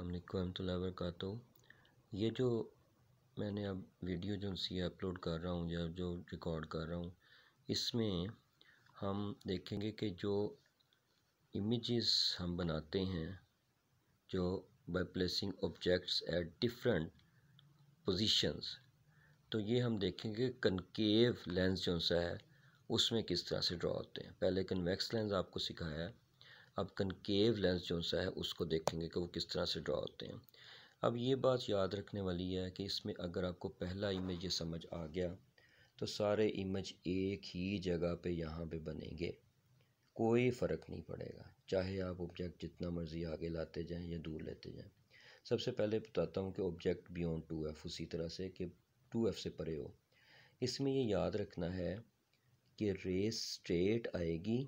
अमरिकमतला वरकत तो ये जो मैंने अब वीडियो जो सी अपलोड कर रहा हूँ या जो रिकॉर्ड कर रहा हूँ इसमें हम देखेंगे कि जो इमेजेस हम बनाते हैं जो by placing objects at different positions तो ये हम देखेंगे कनकेव लेंस जो सा है उसमें किस तरह से ड्रा होते हैं पहले कन्वेक्स लेंस आपको सिखाया है अब कनकेव लेंस जो सा है उसको देखेंगे कि वो किस तरह से ड्रा होते हैं अब ये बात याद रखने वाली है कि इसमें अगर आपको पहला इमेज ये समझ आ गया तो सारे इमेज एक ही जगह पे यहाँ पे बनेंगे कोई फ़र्क नहीं पड़ेगा चाहे आप ऑब्जेक्ट जितना मर्ज़ी आगे लाते जाएं या दूर लेते जाएं सबसे पहले बताता हूँ कि ऑब्जेक्ट बियॉन्ड टू एफ़ उसी तरह से कि टू एफ़ से परे हो इसमें ये याद रखना है कि रेस स्ट्रेट आएगी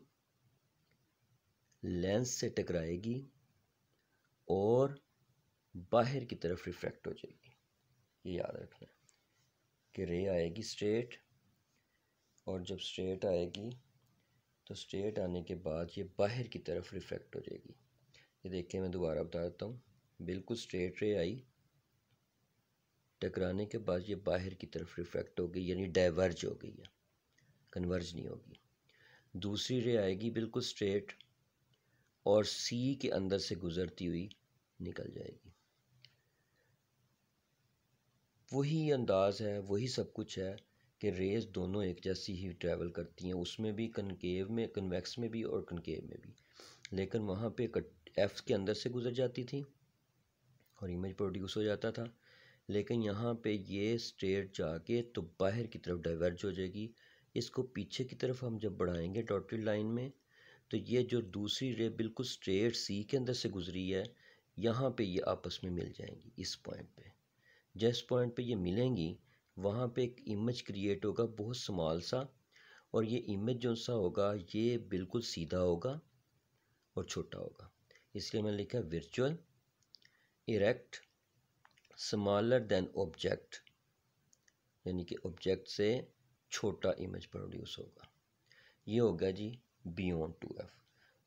लेंस से टकराएगी और बाहर की तरफ रिफ्रैक्ट हो जाएगी ये याद रखना कि रे आएगी स्ट्रेट और जब स्ट्रेट आएगी तो स्ट्रेट आने के बाद ये बाहर की तरफ रिफ्रैक्ट हो जाएगी ये देखिए मैं दोबारा बता देता हूँ बिल्कुल स्ट्रेट रे आई टकराने के बाद ये बाहर की तरफ रिफ्रैक्ट हो गई यानी डाइवर्ज हो गई है कन्वर्ज नहीं होगी दूसरी रे आएगी बिल्कुल स्ट्रेट और सी के अंदर से गुज़रती हुई निकल जाएगी वही अंदाज़ है वही सब कुछ है कि रेज़ दोनों एक जैसी ही ट्रैवल करती हैं उसमें भी कनकेव में कन्वेक्स में भी और कनकेव में भी लेकिन वहाँ पे एफ के अंदर से गुज़र जाती थी और इमेज प्रोड्यूस हो जाता था लेकिन यहाँ पे ये स्ट्रेट जाके तो बाहर की तरफ डाइवर्ज हो जाएगी इसको पीछे की तरफ हम जब बढ़ाएंगे डॉटेड लाइन में तो ये जो दूसरी रे बिल्कुल स्ट्रेट सी के अंदर से गुजरी है यहाँ पे ये आपस में मिल जाएंगी इस पॉइंट पे जिस पॉइंट पे ये मिलेंगी वहाँ पे एक इमेज क्रिएट होगा बहुत स्मॉल सा और ये इमेज जो सा होगा ये बिल्कुल सीधा होगा और छोटा होगा इसलिए मैंने लिखा virtual erect smaller then object यानी कि ऑब्जेक्ट से छोटा इमेज प्रोड्यूस होगा ये होगा जी बियॉन्ड टू एफ़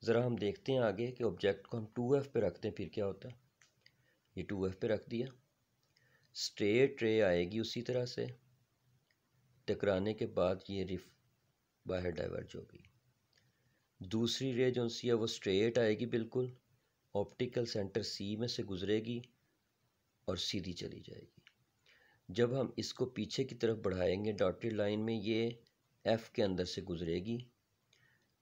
ज़रा हम देखते हैं आगे कि ऑब्जेक्ट को हम टू एफ़ पे रखते हैं फिर क्या होता है ये टू एफ़ पे रख दिया स्ट्रेट रे आएगी उसी तरह से टकराने के बाद ये रिफ बाहर डाइवर्ज होगी दूसरी रे जो सी है वो स्ट्रेट आएगी बिल्कुल ऑप्टिकल सेंटर सी में से गुजरेगी और सीधी चली जाएगी जब हम इसको पीछे की तरफ बढ़ाएंगे डॉटेड लाइन में ये एफ़ के अंदर से गुजरेगी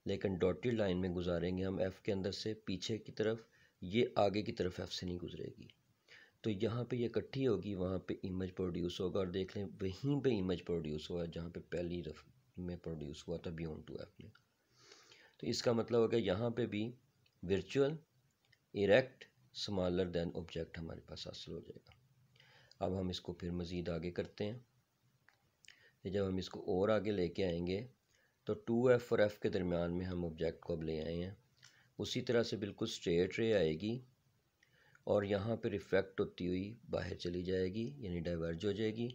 लेकिन डॉटेड लाइन में गुजारेंगे हम एफ़ के अंदर से पीछे की तरफ ये आगे की तरफ एफ़ से नहीं गुजरेगी तो यहाँ पे ये इकट्ठी होगी वहाँ पे इमेज प्रोड्यूस होगा और देख लें वहीं पे इमेज प्रोड्यूस हुआ जहाँ पर पहली रफ में प्रोड्यूस हुआ था बियॉन्ड टू एफ में तो इसका मतलब होगा यहाँ पे भी virtual erect smaller than object हमारे पास हासिल हो जाएगा अब हम इसको फिर मज़ीद आगे करते हैं जब हम इसको और आगे लेके आएंगे तो टू एफ़ और एफ़ के दरमियान में हम ऑब्जेक्ट को अब ले आए हैं उसी तरह से बिल्कुल स्ट्रेट रे आएगी और यहाँ पर रिफ़्लेक्ट होती हुई बाहर चली जाएगी यानी डाइवर्ज हो जाएगी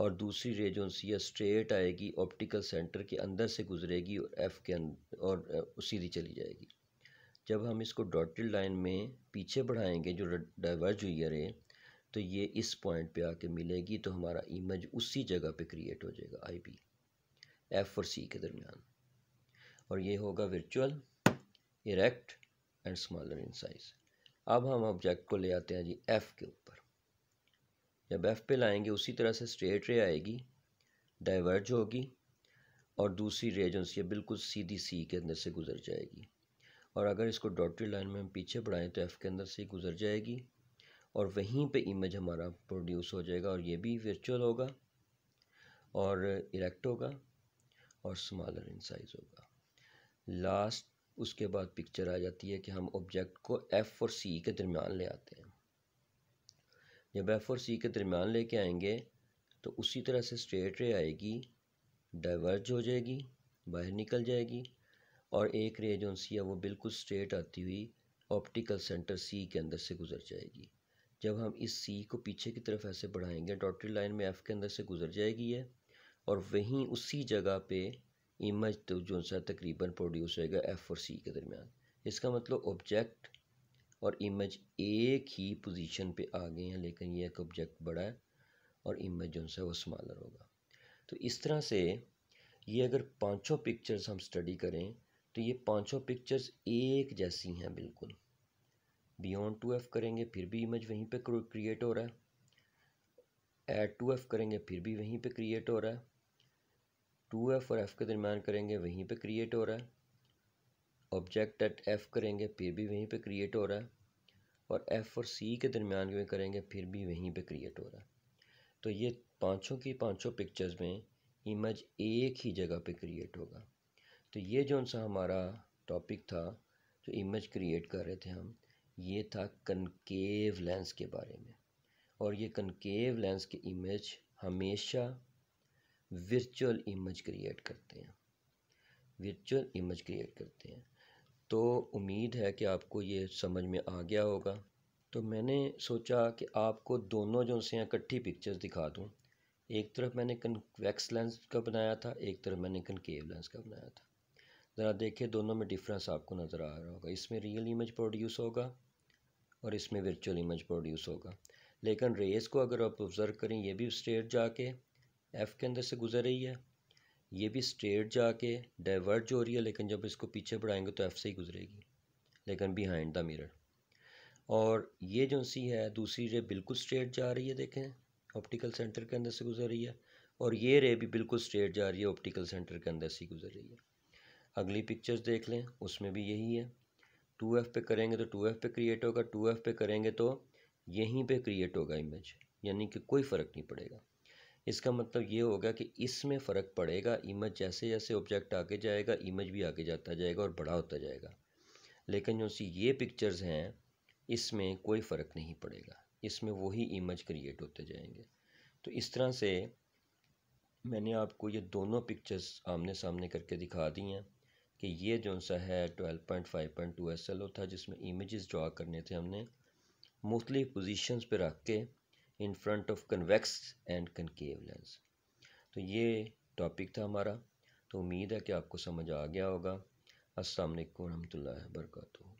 और दूसरी रे जो सी स्ट्रेट आएगी ऑप्टिकल सेंटर के अंदर से गुजरेगी और एफ़ के अंदर और सीधी चली जाएगी जब हम इसको डॉटेड लाइन में पीछे बढ़ाएंगे जो डाइवर्ज हुई है रे तो ये इस पॉइंट पे आके मिलेगी तो हमारा इमेज उसी जगह पे क्रिएट हो जाएगा आई एफ और सी के दरमियान और ये होगा virtual erect and smaller in size अब हम ऑब्जेक्ट को ले आते हैं जी एफ़ के ऊपर जब एफ़ पे लाएंगे उसी तरह से स्ट्रेट रे आएगी डाइवर्ज होगी और दूसरी रे जो बिल्कुल सीधी सी के अंदर से गुजर जाएगी और अगर इसको डॉटेड लाइन में हम पीछे बढ़ाएं तो एफ़ के अंदर से गुजर जाएगी और वहीं पे इमेज हमारा प्रोड्यूस हो जाएगा और ये भी वर्चुअल होगा और इरेक्ट होगा और स्मॉलर इन साइज़ होगा लास्ट उसके बाद पिक्चर आ जाती है कि हम ऑब्जेक्ट को एफ़ और सी के दरमियान ले आते हैं जब एफ़ और सी के दरमियान लेके आएंगे तो उसी तरह से स्ट्रेट रे आएगी डाइवर्ज हो जाएगी बाहर निकल जाएगी और एक रे जो सी है वो बिल्कुल स्ट्रेट आती हुई ऑप्टिकल सेंटर सी के अंदर से गुजर जाएगी जब हम इस सी को पीछे की तरफ ऐसे बढ़ाएंगे डॉटेड लाइन में एफ़ के अंदर से गुजर जाएगी है और वहीं उसी जगह पे इमेज तो जो सा तकरीबन प्रोड्यूस होएगा एफ़ और सी के दरमियान इसका मतलब ऑब्जेक्ट और इमेज एक ही पोजीशन पे आ गए हैं लेकिन ये एक ऑब्जेक्ट बड़ा है और इमेज जो सा वो स्मॉलर होगा तो इस तरह से ये अगर पांचों पिक्चर्स हम स्टडी करें तो ये पांचों पिक्चर्स एक जैसी हैं बिल्कुल बियॉन्ड टू एफ़ करेंगे फिर भी इमेज वहीं पे क्रिएट हो रहा है एट टू एफ़ करेंगे फिर भी वहीं पे क्रिएट हो रहा है टू एफ़ और एफ़ के दरमियान करेंगे वहीं पे क्रिएट हो रहा है ऑब्जेक्ट एट एफ़ करेंगे फिर भी वहीं पे क्रिएट हो रहा है और एफ़ और सी के दरमियान करेंगे फिर भी वहीं पे क्रिएट हो रहा है तो ये पाँचों की पाँचों पिक्चर्स में इमेज एक ही जगह पे क्रिएट होगा तो ये जो सा हमारा टॉपिक था जो इमेज क्रिएट कर रहे थे हम ये था कनकेव लेंस के बारे में और ये कनकेव लेंस की इमेज हमेशा वर्चुअल इमेज क्रिएट करते हैं वर्चुअल इमेज क्रिएट करते हैं तो उम्मीद है कि आपको ये समझ में आ गया होगा तो मैंने सोचा कि आपको दोनों जो से इकट्ठी पिक्चर्स दिखा दूँ एक तरफ मैंने कन्वैक्स लेंस का बनाया था एक तरफ मैंने कनकेव लेंस का बनाया था ज़रा देखिए दोनों में डिफरेंस आपको नज़र आ रहा होगा इसमें रियल इमेज प्रोड्यूस होगा और इसमें वर्चुअल इमेज प्रोड्यूस होगा लेकिन रेस को अगर आप ऑब्ज़र्व करें ये भी स्ट्रेट जाके एफ़ के अंदर से गुजर रही है ये भी स्ट्रेट जाके डाइवर्ट हो रही है लेकिन जब इसको पीछे बढ़ाएंगे तो एफ़ से ही गुजरेगी लेकिन बिहाइंड द मिरर और ये जो सी है दूसरी रे बिल्कुल स्ट्रेट जा रही है देखें ऑप्टिकल सेंटर के अंदर से गुजर रही है और ये रे भी बिल्कुल स्ट्रेट जा रही है ऑप्टिकल सेंटर के अंदर से गुजर रही है अगली पिक्चर्स देख लें उसमें भी यही है टू एफ़ पे करेंगे तो टू एफ़ पे क्रिएट होगा टू एफ़ पे करेंगे तो यहीं पे क्रिएट होगा इमेज यानी कि कोई फ़र्क नहीं पड़ेगा इसका मतलब ये होगा कि इसमें फ़र्क पड़ेगा इमेज जैसे जैसे ऑब्जेक्ट आगे जाएगा इमेज भी आगे जाता जाएगा और बड़ा होता जाएगा लेकिन जो सी ये पिक्चर्स हैं इसमें कोई फ़र्क नहीं पड़ेगा इसमें वही इमेज क्रिएट होते जाएंगे तो इस तरह से मैंने आपको ये दोनों पिक्चर्स आमने सामने करके दिखा दी हैं कि ये जो सा है twelve point five point two S L O था जिसमें इमेजेस ड्रा करने थे हमने मुख्तलिफ पोजिशन पर रख के in front of convex and concave lens तो ये टॉपिक था हमारा तो उम्मीद है कि आपको समझ आ गया होगा असलकम वरहमल वर्का